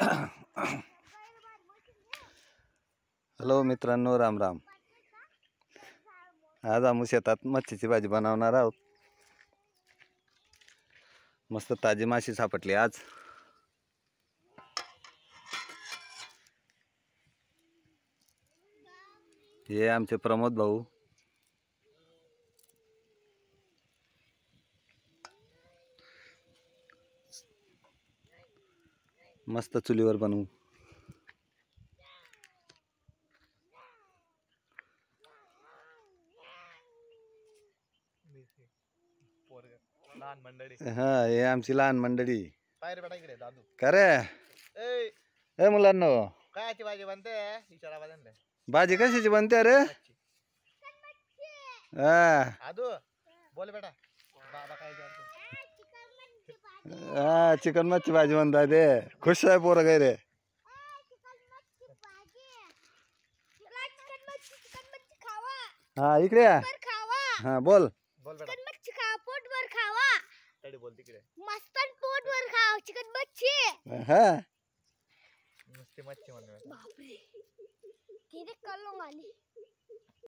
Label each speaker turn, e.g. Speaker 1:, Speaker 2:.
Speaker 1: hello मित्रांनो राम राम आज आम्ही शेतात मच्छीची भाजी बनवणार आहोत मस्त ताजी माशी सापडली आज हे आमचे प्रमोद भाऊ मस्त चुलीवर बनवू हाँ हे आमची लहान मंडळी खरे ए मुलांना भाजी बनते भाजी कशाची बनते अरे हा बोल बेटा हाँ चिकन मच्छी भाजी बनता दे खुश है पोरा गए रे हाँ इकड़े हाँ बोल चिकन मच्छी मच्छी हाँ मस्ती मच्छी म्हणून बापरे किती कलम आली